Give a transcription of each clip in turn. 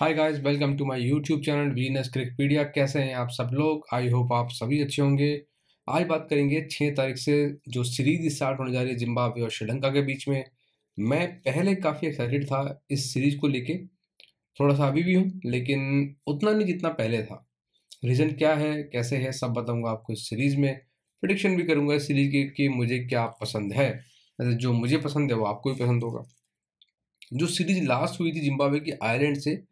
hi guys welcome to my YouTube channel Venus Cricpedia कैसे हैं आप सब लोग आई होप आप सभी अच्छे होंगे आज बात करेंगे छः तारीख से जो सीरीज स्टार्ट होने जा रही है जिम्बाब्वे और श्रीलंका के बीच में मैं पहले काफ़ी एक्साइटेड था इस सीरीज को लेके थोड़ा सा अभी भी हूँ लेकिन उतना नहीं जितना पहले था रीज़न क्या है कैसे है सब बताऊँगा आपको इस सीरीज़ में प्रडिक्शन भी करूँगा इस सीरीज़ की कि मुझे क्या पसंद है जो मुझे पसंद है वो आपको भी पसंद होगा जो सीरीज लास्ट हुई थी जिम्बावे की आयरलैंड से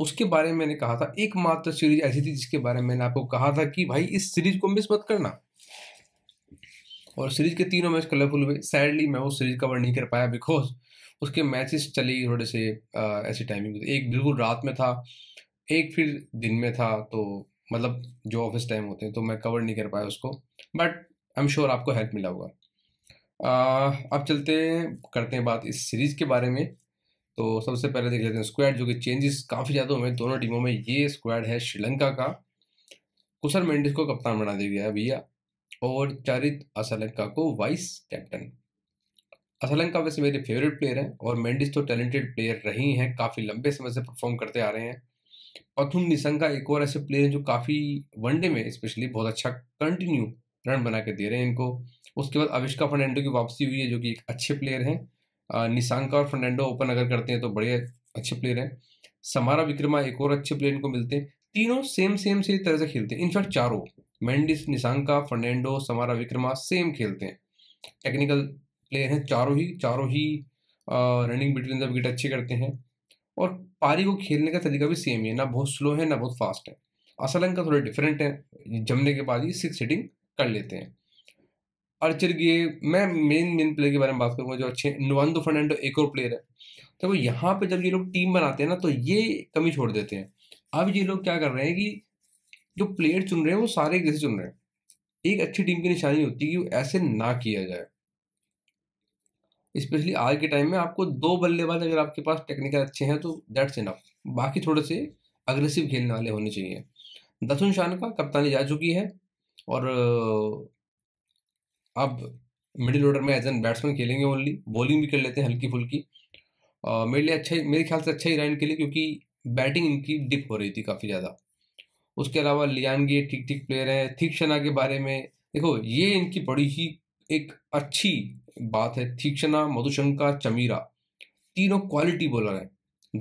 उसके बारे में मैंने कहा था एकमात्र सीरीज ऐसी थी जिसके बारे में मैंने आपको कहा था कि भाई इस सीरीज को मिस मत करना और सीरीज के तीनों मैच कलरफुल हुए सैडली मैं वो सीरीज कवर नहीं कर पाया बिकॉज उसके मैचेस चले थोड़े से ऐसे ऐसी टाइमिंग एक बिल्कुल रात में था एक फिर दिन में था तो मतलब जो ऑफिस टाइम होते हैं तो मैं कवर नहीं कर पाया उसको बट आई एम श्योर आपको हेल्प मिला होगा अब चलते हैं करते हैं बात इस सीरीज़ के बारे में तो सबसे पहले देख लेते हैं स्क्वाड जो कि चेंजेस काफ़ी ज़्यादा हुए दोनों टीमों में ये स्क्वाड है श्रीलंका का कुसर मेंडिस को कप्तान बना दिया गया है भैया और चारित असलंका को वाइस कैप्टन असलंका वैसे मेरे फेवरेट प्लेयर हैं और मेंडिस तो टैलेंटेड प्लेयर रही हैं काफ़ी लंबे समय से परफॉर्म करते आ रहे हैं पथुम निशंका एक और ऐसे प्लेयर हैं जो काफ़ी वनडे में स्पेशली बहुत अच्छा कंटिन्यू रन बना के दे रहे हैं इनको उसके बाद अविष्का फर्नैंडो की वापसी हुई है जो कि एक अच्छे प्लेयर हैं निशांका और फर्नैंडो ओपन अगर करते हैं तो बड़े अच्छे प्लेयर हैं समारा विक्रमा एक और अच्छे प्लेयर इनको मिलते हैं तीनों सेम सेम से तरह से खेलते हैं इनफैक्ट चारों मैंडिस निशांका फर्नैंडो समारा विक्रमा सेम खेलते हैं टेक्निकल प्लेयर हैं चारों ही चारों ही रनिंग बिटवीन द विकेट अच्छे करते हैं और पारी को खेलने का तरीका भी सेम ही है ना बहुत स्लो है ना बहुत फास्ट है असलंग का थोड़ा डिफरेंट है जमने के बाद ही सिक्स हिटिंग कर लेते हैं अर्चर ये मैं मेन मेन प्लेयर के बारे में बात करूंगा जो अच्छे नवानदो फर्नांडो एक और प्लेयर है देखो तो यहाँ पे जब ये लोग टीम बनाते हैं ना तो ये कमी छोड़ देते हैं अब ये लोग क्या कर रहे हैं कि जो प्लेयर चुन रहे हैं वो सारे एक जैसे चुन रहे हैं एक अच्छी टीम की निशानी होती है कि वो ऐसे ना किया जाए स्पेशली आज के टाइम में आपको दो बल्लेबाज अगर आपके पास टेक्निकल अच्छे हैं तो दैट्स इनफ बाकी थोड़े से अग्रेसिव खेलने वाले होने चाहिए दसुन शान का कप्तानी जा चुकी है और अब मिडिल ऑर्डर में एज एन बैट्समैन खेलेंगे ओनली बॉलिंग भी कर लेते हैं हल्की फुल्की मेरे लिए अच्छा मेरे ख्याल से अच्छा ही रहा इनके लिए क्योंकि बैटिंग इनकी डिप हो रही थी काफ़ी ज़्यादा उसके अलावा लियानगे ठीक ठीक प्लेयर हैं थीक शना के बारे में देखो ये इनकी बड़ी ही एक अच्छी बात है थीक्षणा मधुशंका चमीरा तीनों क्वालिटी बॉलर हैं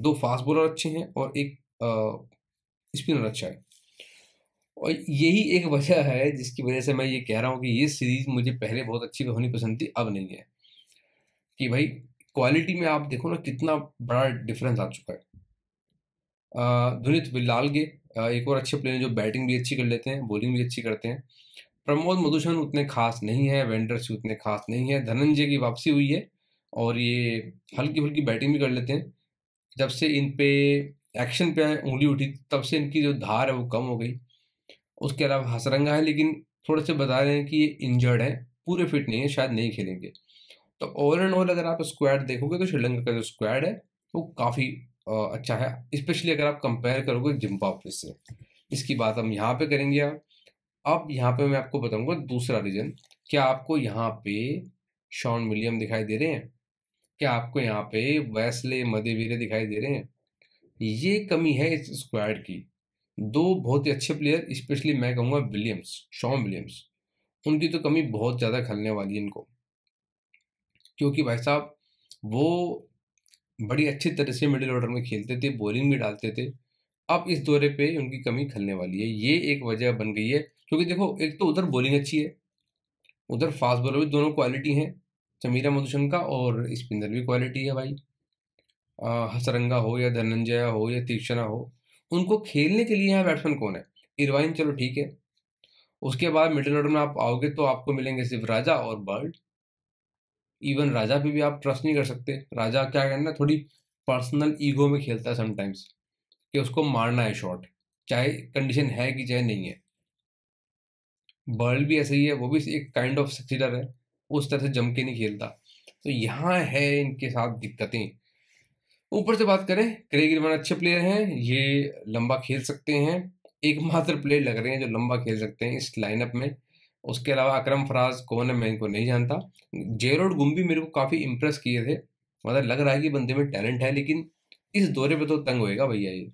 दो फास्ट बॉलर अच्छे हैं और एक स्पिनर अच्छा है और यही एक वजह है जिसकी वजह से मैं ये कह रहा हूँ कि ये सीरीज़ मुझे पहले बहुत अच्छी तो होनी पसंद थी अब नहीं है कि भाई क्वालिटी में आप देखो ना कितना बड़ा डिफरेंस आ चुका है धुनित बिल्लाल के एक और अच्छे प्लेयर जो बैटिंग भी अच्छी कर लेते हैं बॉलिंग भी अच्छी करते हैं प्रमोद मधुसन उतने खास नहीं है वेंडर्स उतने खास नहीं है धनंजय की वापसी हुई है और ये हल्की फुल्की बैटिंग भी कर लेते हैं जब से इन पे एक्शन पे उंगली उठी तब से इनकी जो धार है वो कम हो गई उसके अलावा हसरंगा है लेकिन थोड़े से बता रहे हैं कि ये इंजर्ड है पूरे फिट नहीं है शायद नहीं खेलेंगे तो ओवर एंड ऑल अगर आप स्क्वाड देखोगे तो श्रीलंका का जो स्क्वाड है वो तो काफ़ी अच्छा है स्पेशली अगर आप कंपेयर करोगे जिम्बाब्वे से इसकी बात हम यहाँ पे करेंगे आप अब यहाँ पे मैं आपको बताऊंगा दूसरा रीजन क्या आपको यहाँ पे शॉन विलियम दिखाई दे रहे हैं क्या आपको यहाँ पे वैसले मदेवीरे दिखाई दे रहे हैं ये कमी है इस स्क्वाड की दो बहुत ही अच्छे प्लेयर स्पेशली मैं कहूँगा विलियम्स शॉन विलियम्स उनकी तो कमी बहुत ज़्यादा खलने वाली है इनको क्योंकि भाई साहब वो बड़ी अच्छी तरह से मिडिल ऑर्डर में खेलते थे बॉलिंग भी डालते थे अब इस दौरे पे उनकी कमी खलने वाली है ये एक वजह बन गई है क्योंकि देखो एक तो उधर बॉलिंग अच्छी है उधर फास्ट बॉलर भी दोनों क्वालिटी हैं समीरा मधुसन का और स्पिनर भी क्वालिटी है भाई हसरंगा हो या धनंजय हो या तीक्षणा हो उनको खेलने के लिए यहाँ बैट्समैन कौन है इरवाइन चलो ठीक है उसके बाद मिडिल ऑर्डर में आप आओगे तो आपको मिलेंगे सिर्फ राजा और बर्ड इवन राजा पे भी आप ट्रस्ट नहीं कर सकते राजा क्या करना थोड़ी पर्सनल ईगो में खेलता है समटाइम्स कि उसको मारना है शॉट चाहे कंडीशन है कि चाहे नहीं है बर्ल भी ऐसे ही है वो भी एक काइंड ऑफ सक्सीडर है उस तरह से जम के नहीं खेलता तो यहाँ है इनके साथ दिक्कतें ऊपर से बात करें क्रेग इरवन अच्छे प्लेयर हैं ये लंबा खेल सकते हैं एकमात्र प्लेयर लग रहे हैं जो लंबा खेल सकते हैं इस लाइनअप में उसके अलावा अक्रम फराज कौन है मैं इनको नहीं जानता जेरोड गुम्बी मेरे को काफ़ी इंप्रेस किए थे मतलब लग रहा है कि बंदे में टैलेंट है लेकिन इस दौरे पे तो तंग होएगा भैया ये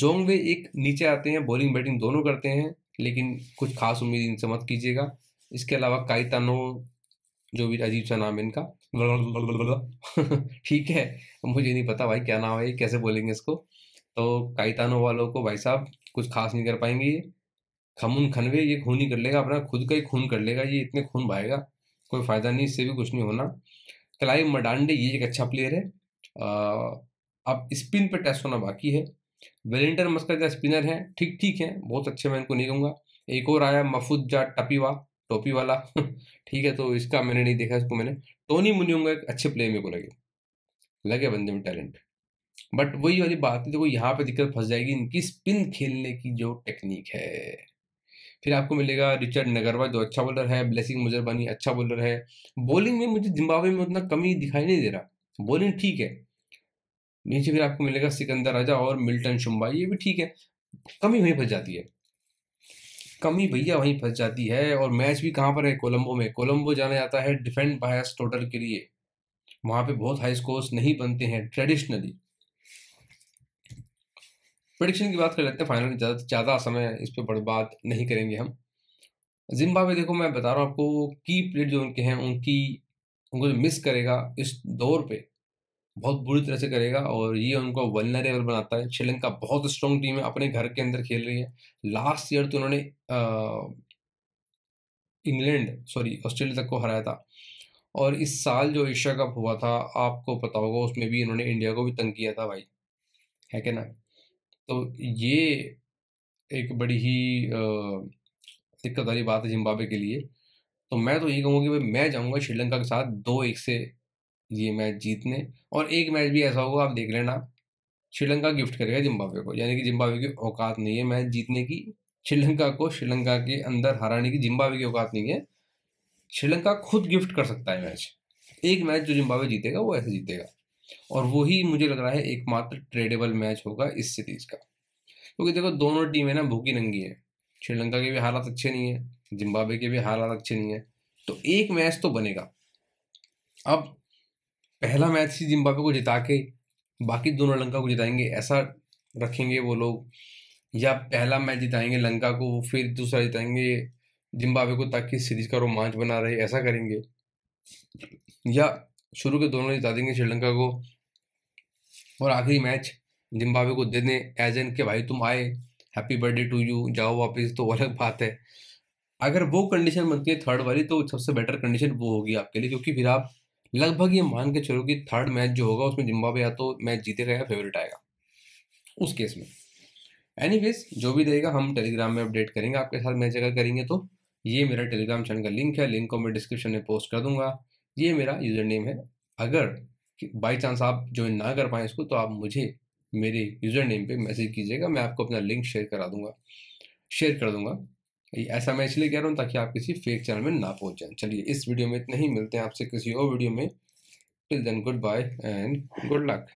जोंग वे एक नीचे आते हैं बॉलिंग बैटिंग दोनों करते हैं लेकिन कुछ खास उम्मीद इनसे मत कीजिएगा इसके अलावा काइतानो जो भी अजीब सा नाम है इनका ठीक है मुझे नहीं पता भाई क्या नाम है कैसे बोलेंगे इसको तो कायतानो वालों को भाई साहब कुछ खास नहीं कर पाएंगे ये खमुन खनवे ये खून ही कर लेगा अपना खुद का ही खून कर लेगा ये इतने खून भाएगा कोई फ़ायदा नहीं इससे भी कुछ नहीं होना क्लाइव मडांडे ये एक अच्छा प्लेयर है अब स्पिन पर टेस्ट होना बाकी है वेलिंटन मस्कर स्पिनर हैं ठीक ठीक हैं बहुत अच्छे मैं इनको नहीं कहूँगा एक और आया मफुजा टपीवा टोपी वाला ठीक है तो इसका मैंने नहीं देखा इसको मैंने टोनी मुनियोंगा एक अच्छे प्लेयर मेरे को लगे लगे बंदे में टैलेंट बट वही वाली बात है देखो यहाँ पे दिक्कत फंस जाएगी इनकी स्पिन खेलने की जो टेक्निक है फिर आपको मिलेगा रिचर्ड नगरवा जो अच्छा बॉलर है ब्लेसिंग मुजरबानी अच्छा बॉलर है बॉलिंग में मुझे जिम्बावे में उतना कमी दिखाई नहीं दे रहा बॉलिंग ठीक है नीचे फिर आपको मिलेगा सिकंदर राजा और मिल्टन शुम्बा ये भी ठीक है कमी वहीं फंस जाती है कमी भैया वहीं फंस जाती है और मैच भी कहाँ पर है कोलंबो में कोलंबो जाना जाता है डिफेंड बायस टोटल के लिए वहाँ पे बहुत हाई स्कोर्स नहीं बनते हैं ट्रेडिशनली प्रडिक्शन की बात कर लेते हैं फाइनल में ज़्यादा समय इस पर बर्बाद नहीं करेंगे हम जिम्बाब्वे देखो मैं बता रहा हूँ आपको की प्लेट जो उनके हैं उनकी उनको जो मिस करेगा इस दौर पे बहुत बुरी तरह से करेगा और ये उनको वनरेबल बनाता है श्रीलंका बहुत स्ट्रॉन्ग टीम है अपने घर के अंदर खेल रही है लास्ट ईयर तो उन्होंने इंग्लैंड सॉरी ऑस्ट्रेलिया तक को हराया था और इस साल जो एशिया कप हुआ था आपको पता होगा उसमें भी इन्होंने इंडिया को भी तंग किया था भाई है क्या ना तो ये एक बड़ी ही दिक्कत वाली बात है जिम्बाब्वे के लिए तो मैं तो ये कहूँगा कि भाई मैं जाऊँगा श्रीलंका के साथ दो एक से ये मैच जीतने और एक मैच भी ऐसा होगा आप देख लेना श्रीलंका गिफ्ट करेगा जिम्बाब्वे को यानी कि जिम्बाब्वे की औकात नहीं है मैच जीतने की श्रीलंका को श्रीलंका के अंदर हराने की जिम्बाब्वे की औकात नहीं है श्रीलंका खुद गिफ्ट कर सकता है मैच एक मैच जो जिम्बाब्वे जीतेगा वो ऐसे जीतेगा और वही मुझे लग रहा है एकमात्र ट्रेडेबल मैच होगा इस सीरीज का क्योंकि देखो दोनों टीमें ना भूखी नंगी है श्रीलंका के भी हालात अच्छे नहीं है जिम्बाब्वे के भी हालात अच्छे नहीं है तो एक मैच तो बनेगा अब पहला मैच ही जिम्बाब्वे को जिता के बाकी दोनों लंका को जिताएंगे ऐसा रखेंगे वो लोग या पहला मैच जिताएंगे लंका को फिर दूसरा जिताएंगे जिम्बाब्वे को ताकि सीरीज का रोमांच बना रहे ऐसा करेंगे या शुरू के दोनों जिता देंगे श्रीलंका को और आखिरी मैच जिम्बाब्वे को दे दें एज एन के भाई तुम आए हैप्पी बर्थडे टू यू जाओ वापस तो अलग बात है अगर वो कंडीशन बनती है थर्ड वाली तो सबसे बेटर कंडीशन वो होगी आपके लिए क्योंकि फिर आप लगभग ये मान के चलो कि थर्ड मैच जो होगा उसमें जिम्बाब्वे या तो मैच जीतेगा या फेवरेट आएगा उस केस में एनी जो भी देगा हम टेलीग्राम में अपडेट करेंगे आपके साथ मैच अगर करेंगे तो ये मेरा टेलीग्राम चैनल का लिंक है लिंक को मैं डिस्क्रिप्शन में पोस्ट कर दूंगा ये मेरा यूज़र नेम है अगर बाई चांस आप ज्वाइन ना कर पाएँ इसको तो आप मुझे मेरे यूज़र नेम पे मैसेज कीजिएगा मैं आपको अपना लिंक शेयर करा दूंगा शेयर कर दूंगा ऐसा मैं इसलिए कह रहा हूँ ताकि आप किसी फेक चैनल में ना पहुँच जाएं चलिए इस वीडियो में इतना ही मिलते हैं आपसे किसी और वीडियो में till then goodbye and good luck